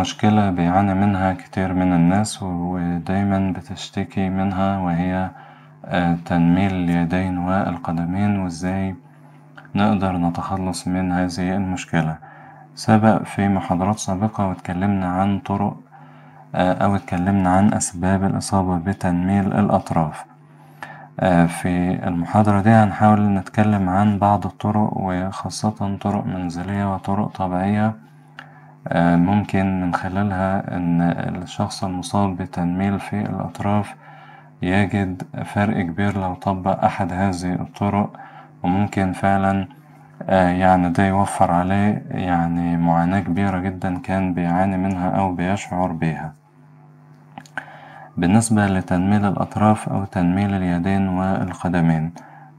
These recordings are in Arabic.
مشكلة بيعاني منها كتير من الناس ودايما بتشتكي منها وهي آه، تنميل اليدين والقدمين وإزاي نقدر نتخلص من هذه المشكلة سبق في محاضرات سابقة واتكلمنا عن طرق آه، أو اتكلمنا عن أسباب الإصابة بتنميل الأطراف آه، في المحاضرة دي هنحاول نتكلم عن بعض الطرق وخاصة طرق منزلية وطرق طبيعية آه، ممكن من خلالها إن الشخص المصاب بتنميل في الأطراف يجد فرق كبير لو طبق أحد هذه الطرق وممكن فعلا آه، يعني ده يوفر عليه يعني معاناة كبيرة جدا كان بيعاني منها أو بيشعر بيها بالنسبة لتنميل الأطراف أو تنميل اليدين والقدمين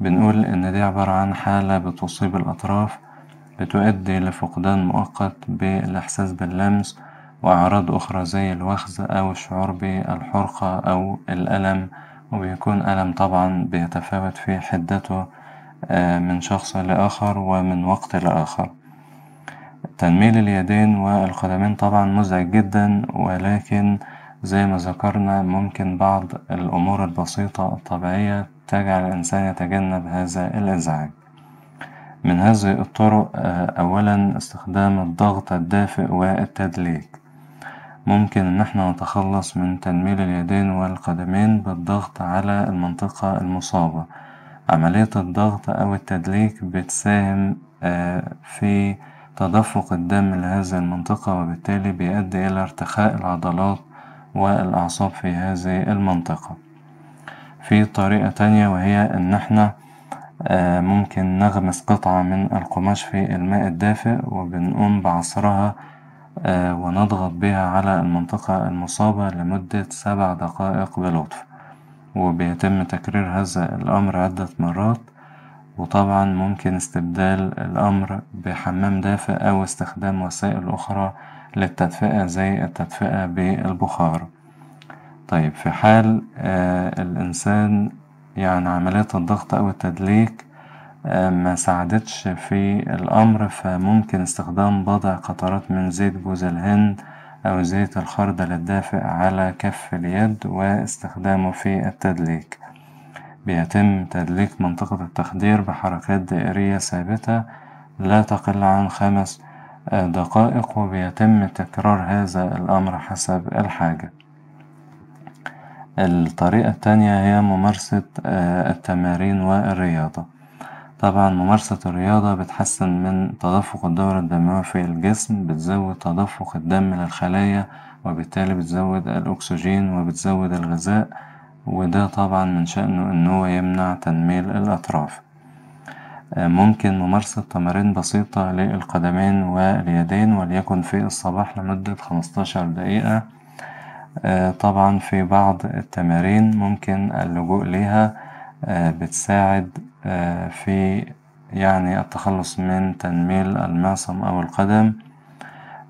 بنقول إن دي عبارة عن حالة بتصيب الأطراف بتؤدي لفقدان مؤقت بالإحساس باللمس وأعراض أخرى زي الوخز أو الشعور بالحرقة أو الألم وبيكون ألم طبعا بيتفاوت في حدته آه، من شخص لآخر ومن وقت لآخر تنميل اليدين والقدمين طبعا مزعج جدا ولكن زي ما ذكرنا ممكن بعض الأمور البسيطة الطبيعية تجعل الإنسان يتجنب هذا الإزعاج. من هذه الطرق آه، أولا استخدام الضغط الدافئ والتدليك ممكن إن احنا نتخلص من تنميل اليدين والقدمين بالضغط على المنطقة المصابة عملية الضغط أو التدليك بتساهم آه، في تدفق الدم لهذه المنطقة وبالتالي بيؤدي إلى ارتخاء العضلات والأعصاب في هذه المنطقة في طريقة تانية وهي إن احنا آه، ممكن نغمس قطعة من القماش في الماء الدافئ وبنقوم بعصرها آه، ونضغط بها على المنطقة المصابة لمدة سبع دقائق بلطف وبيتم تكرير هذا الأمر عدة مرات وطبعا ممكن استبدال الأمر بحمام دافئ أو استخدام وسائل أخرى للتدفئة زي التدفئة بالبخار طيب في حال آه، الإنسان يعني عملية الضغط أو التدليك آه، ما ساعدتش في الأمر فممكن استخدام بضع قطرات من زيت جوز الهند أو زيت الخردل الدافئ على كف اليد واستخدامه في التدليك بيتم تدليك منطقة التخدير بحركات دائرية ثابتة لا تقل عن خمس آه، دقائق وبيتم تكرار هذا الأمر حسب الحاجة الطريقة التانية هي ممارسة آه، التمارين والرياضة، طبعا ممارسة الرياضة بتحسن من تدفق الدورة الدموية في الجسم بتزود تدفق الدم للخلايا وبالتالي بتزود الأكسجين وبتزود الغذاء وده طبعا من شأنه إن هو يمنع تنميل الأطراف، آه، ممكن ممارسة تمارين بسيطة للقدمين واليدين وليكن في الصباح لمدة 15 دقيقة. آه، طبعا في بعض التمارين ممكن اللجوء ليها آه، بتساعد آه، في يعني التخلص من تنميل المعصم أو القدم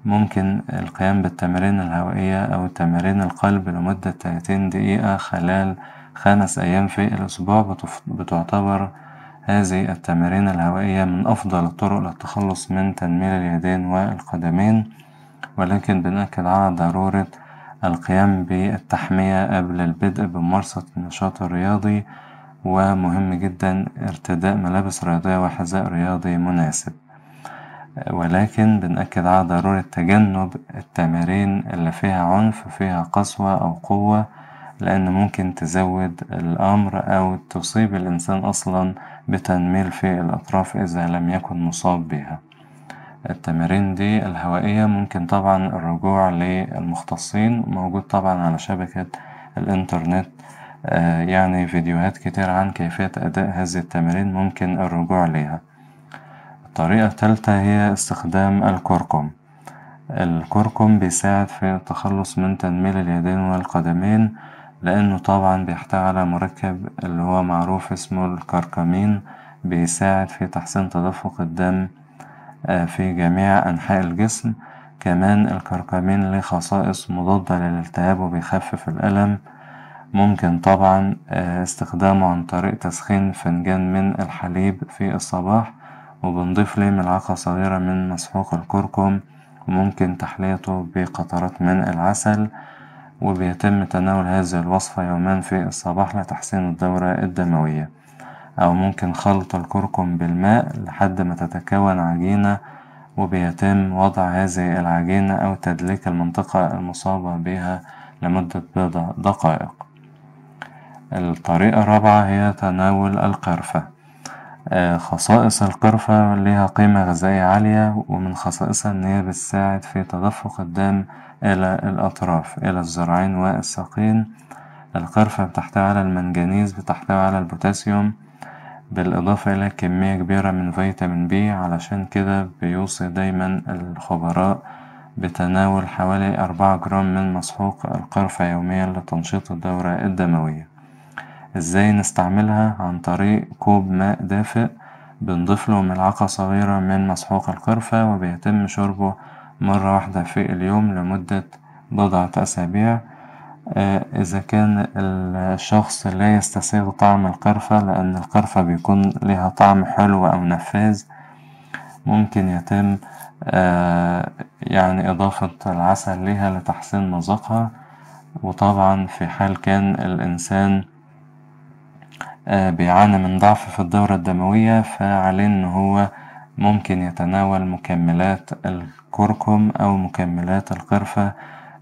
ممكن القيام بالتمارين الهوائية أو تمارين القلب لمدة 30 دقيقة خلال خمس أيام في الأسبوع بتعتبر هذه التمارين الهوائية من أفضل الطرق للتخلص من تنميل اليدين والقدمين ولكن بنأكد على ضرورة القيام بالتحمية قبل البدء بممارسة النشاط الرياضي ومهم جدا ارتداء ملابس رياضية وحذاء رياضي مناسب ولكن بنأكد على ضرورة تجنب التمارين اللي فيها عنف فيها قسوة أو قوة لأن ممكن تزود الأمر أو تصيب الإنسان أصلا بتنميل في الأطراف إذا لم يكن مصاب بها التمارين دي الهوائية ممكن طبعا الرجوع للمختصين موجود طبعا على شبكة الإنترنت آه، يعني فيديوهات كتير عن كيفية أداء هذه التمارين ممكن الرجوع ليها الطريقة الثالثة هي استخدام الكركم الكركم بيساعد في التخلص من تنميل اليدين والقدمين لأنه طبعا بيحتوي على مركب اللي هو معروف اسمه الكركمين بيساعد في تحسين تدفق الدم آه، في جميع أنحاء الجسم كمان الكركمين له خصائص مضادة للالتهاب وبيخفف الألم ممكن طبعا آه، استخدامه عن طريق تسخين فنجان من الحليب في الصباح وبنضيف له ملعقة صغيرة من مسحوق الكركم وممكن تحليته بقطرات من العسل وبيتم تناول هذه الوصفة يوميا في الصباح لتحسين الدورة الدموية أو ممكن خلط الكركم بالماء لحد ما تتكون عجينة وبيتم وضع هذه العجينة أو تدليك المنطقة المصابة بها لمدة بضع دقائق الطريقة الرابعة هي تناول القرفة آه، خصائص القرفة لها قيمة غذائية عالية ومن خصائصها إن هي بتساعد في تدفق الدم إلى الأطراف إلى الذراعين والساقين القرفة بتحتوي على المنجنيز بتحتوي على البوتاسيوم بالإضافة إلى كمية كبيرة من فيتامين بي علشان كده بيوصي دايما الخبراء بتناول حوالي أربعة جرام من مسحوق القرفة يوميا لتنشيط الدورة الدموية ازاي نستعملها عن طريق كوب ماء دافئ بنضيفله ملعقة صغيرة من مسحوق القرفة وبيتم شربه مرة واحدة في اليوم لمدة بضعة أسابيع آه، إذا كان الشخص لا يستسيغ طعم القرفة لأن القرفة بيكون لها طعم حلو أو نفاذ ممكن يتم آه، يعني إضافة العسل لها لتحسين مذاقها وطبعا في حال كان الإنسان آه، بيعاني من ضعف في الدورة الدموية فعليه إن هو ممكن يتناول مكملات الكركم أو مكملات القرفة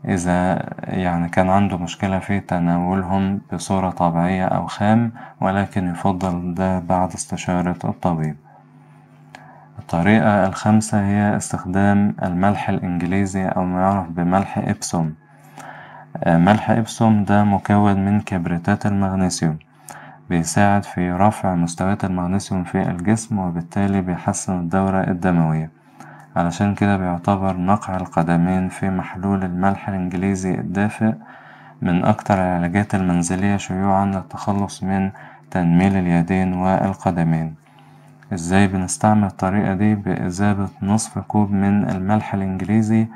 إذا يعني كان عنده مشكلة في تناولهم بصورة طبيعية أو خام ولكن يفضل ده بعد استشارة الطبيب. الطريقة الخامسة هي استخدام الملح الإنجليزي أو ما يعرف بملح إبسوم آه، ملح إبسوم ده مكون من كبريتات المغنيسيوم بيساعد في رفع مستويات المغنيسيوم في الجسم وبالتالي بيحسن الدورة الدموية علشان كده بيعتبر نقع القدمين في محلول الملح الإنجليزي الدافئ من أكتر العلاجات المنزلية شيوعا للتخلص من تنميل اليدين والقدمين ازاي بنستعمل الطريقة دي بإذابة نصف كوب من الملح الإنجليزي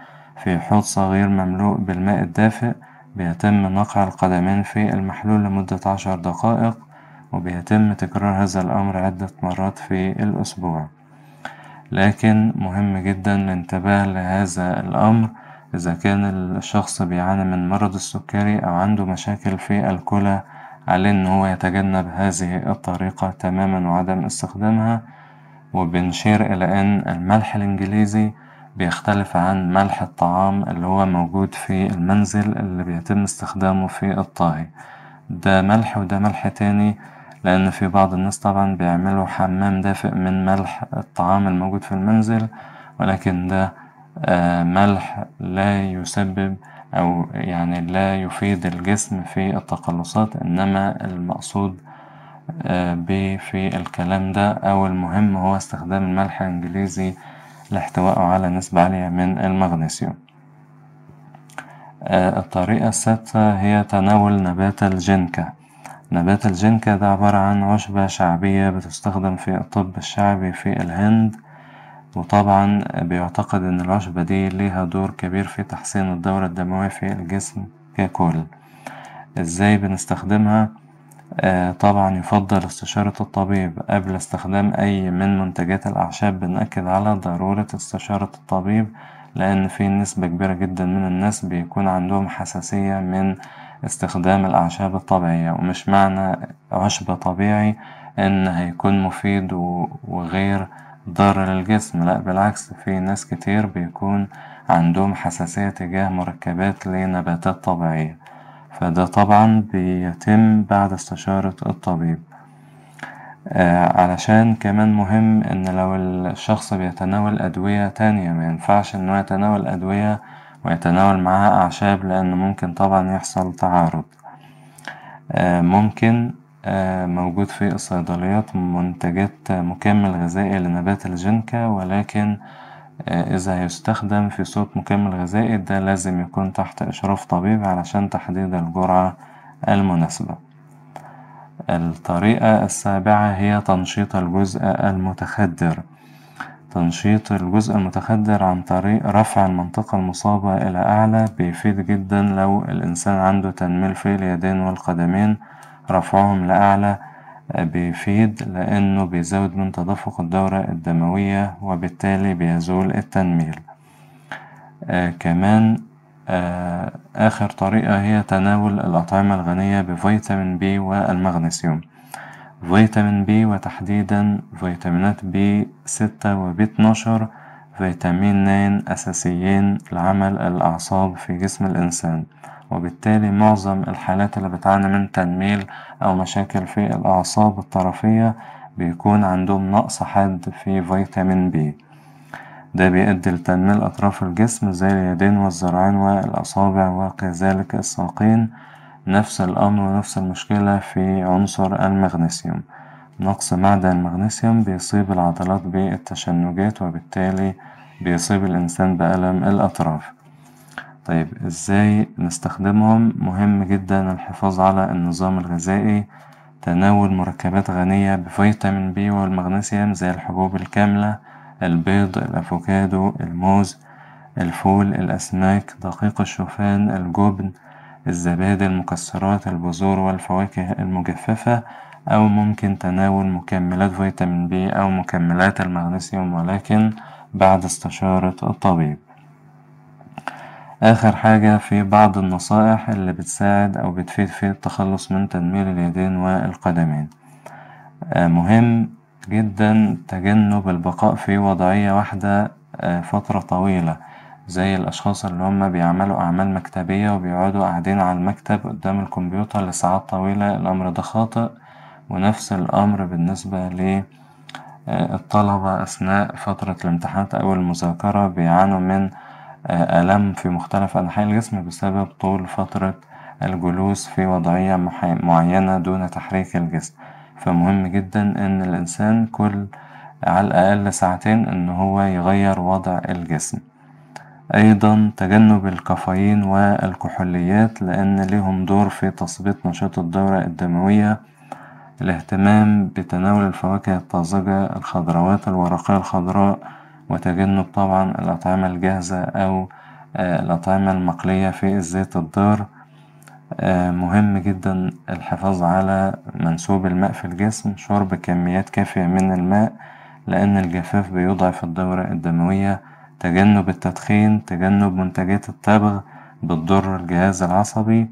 في حوض صغير مملوء بالماء الدافئ بيتم نقع القدمين في المحلول لمدة عشر دقائق وبيتم تكرار هذا الأمر عدة مرات في الأسبوع لكن مهم جدا الانتباه لهذا الأمر إذا كان الشخص بيعاني من مرض السكري أو عنده مشاكل في الكلى عليه إن هو يتجنب هذه الطريقة تماما وعدم استخدامها وبنشير إلى أن الملح الإنجليزي بيختلف عن ملح الطعام اللي هو موجود في المنزل اللي بيتم استخدامه في الطهي ده ملح وده ملح تاني لأن في بعض الناس طبعا بيعملوا حمام دافئ من ملح الطعام الموجود في المنزل ولكن ده آه، ملح لا يسبب أو يعني لا يفيد الجسم في التقلصات إنما المقصود آه، به في الكلام ده أو المهم هو استخدام الملح الإنجليزي لاحتوائه على نسبة عالية من المغنيسيوم آه، الطريقة السادسة هي تناول نبات الجنكة نبات الجنكا ده عبارة عن عشبة شعبية بتستخدم في الطب الشعبي في الهند وطبعا بيعتقد إن العشبة دي ليها دور كبير في تحسين الدورة الدموية في الجسم ككل إزاي بنستخدمها؟ آه طبعا يفضل استشارة الطبيب قبل استخدام أي من منتجات الأعشاب بنأكد على ضرورة استشارة الطبيب لأن في نسبة كبيرة جدا من الناس بيكون عندهم حساسية من استخدام الأعشاب الطبيعية ومش معنى عشب طبيعي إن هيكون مفيد وغير ضار للجسم لأ بالعكس في ناس كتير بيكون عندهم حساسية تجاه مركبات لنباتات طبيعية فده طبعا بيتم بعد استشارة الطبيب آه علشان كمان مهم إن لو الشخص بيتناول أدوية تانية مينفعش إنه يتناول أدوية ويتناول معها أعشاب لأن ممكن طبعا يحصل تعارض آه، ممكن آه، موجود في الصيدليات منتجات مكمل غذائي لنبات الجنكة ولكن آه، إذا يستخدم في صوت مكمل غذائي ده لازم يكون تحت إشراف طبيب علشان تحديد الجرعة المناسبة الطريقة السابعة هي تنشيط الجزء المتخدر تنشيط الجزء المتخدر عن طريق رفع المنطقة المصابة إلى أعلى بيفيد جدا لو الإنسان عنده تنميل في اليدين والقدمين رفعهم لأعلى بيفيد لأنه بيزود من تدفق الدورة الدموية وبالتالي بيزول التنميل آه كمان آه آخر طريقة هي تناول الأطعمة الغنية بفيتامين بي والمغنيسيوم فيتامين بي وتحديدا فيتامينات بي ستة وبي اتناشر فيتامينين أساسيين لعمل الأعصاب في جسم الإنسان وبالتالي معظم الحالات اللي بتعاني من تنميل أو مشاكل في الأعصاب الطرفية بيكون عندهم نقص حاد في فيتامين بي ده بيؤدي لتنميل أطراف الجسم زي اليدين والذراعين والأصابع وكذلك الساقين نفس الأمر ونفس المشكلة في عنصر المغنيسيوم نقص معدن المغنيسيوم بيصيب العضلات بالتشنجات وبالتالي بيصيب الإنسان بألم الأطراف طيب إزاي نستخدمهم مهم جدا الحفاظ على النظام الغذائي تناول مركبات غنية بفيتامين بي والمغنيسيوم زي الحبوب الكاملة البيض الأفوكادو الموز الفول الأسماك دقيق الشوفان الجبن الزبادي المكسرات البذور والفواكه المجففة أو ممكن تناول مكملات فيتامين بي أو مكملات المغنيسيوم ولكن بعد استشارة الطبيب آخر حاجة في بعض النصائح اللي بتساعد أو بتفيد في التخلص من تنميل اليدين والقدمين آه، مهم جدا تجنب البقاء في وضعية واحدة آه، فترة طويلة زي الأشخاص اللي هما بيعملوا أعمال مكتبية وبيقعدوا قاعدين على المكتب قدام الكمبيوتر لساعات طويلة الأمر ده خاطئ ونفس الأمر بالنسبة للطلبة آه، أثناء فترة الامتحانات أو المذاكرة بيعانوا من آه، آلام في مختلف أنحاء الجسم بسبب طول فترة الجلوس في وضعية معينة دون تحريك الجسم فمهم جدا إن الإنسان كل على الأقل ساعتين إن هو يغير وضع الجسم أيضا تجنب الكافيين والكحوليات لأن لهم دور في تثبيط نشاط الدورة الدموية الاهتمام بتناول الفواكه الطازجة الخضروات الورقية الخضراء وتجنب طبعا الأطعمة الجاهزة أو آه، الأطعمة المقلية في الزيت الضار آه، مهم جدا الحفاظ على منسوب الماء في الجسم شرب كميات كافية من الماء لأن الجفاف بيضعف الدورة الدموية تجنب التدخين تجنب منتجات التبغ بتضر الجهاز العصبي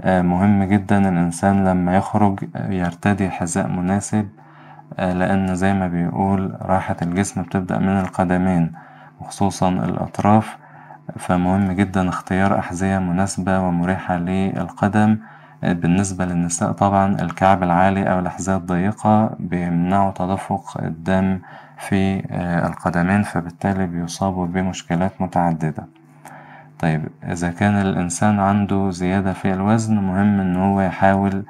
آه، مهم جدا الإنسان لما يخرج يرتدي حذاء مناسب آه، لأن زي ما بيقول راحة الجسم بتبدأ من القدمين وخصوصا الأطراف فمهم جدا اختيار أحذية مناسبة ومريحة للقدم بالنسبة للنساء طبعا الكعب العالي أو الأحذية الضيقة بيمنعوا تدفق الدم في آه، القدمين فبالتالي بيصابوا بمشكلات متعددة طيب إذا كان الإنسان عنده زيادة في الوزن مهم إن هو يحاول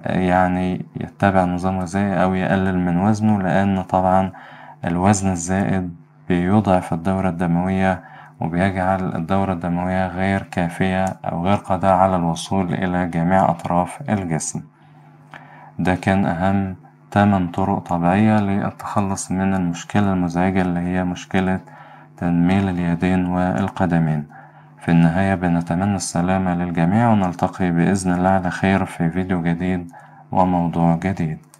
آه، يعني يتبع نظام غذائي أو يقلل من وزنه لأن طبعا الوزن الزائد بيضعف الدورة الدموية وبيجعل الدورة الدموية غير كافية أو غير قادرة على الوصول إلى جميع أطراف الجسم ده كان أهم تمن طرق طبيعية للتخلص من المشكلة المزعجة اللي هي مشكلة تنميل اليدين والقدمين في النهاية بنتمنى السلامة للجميع ونلتقي بإذن الله على خير في فيديو جديد وموضوع جديد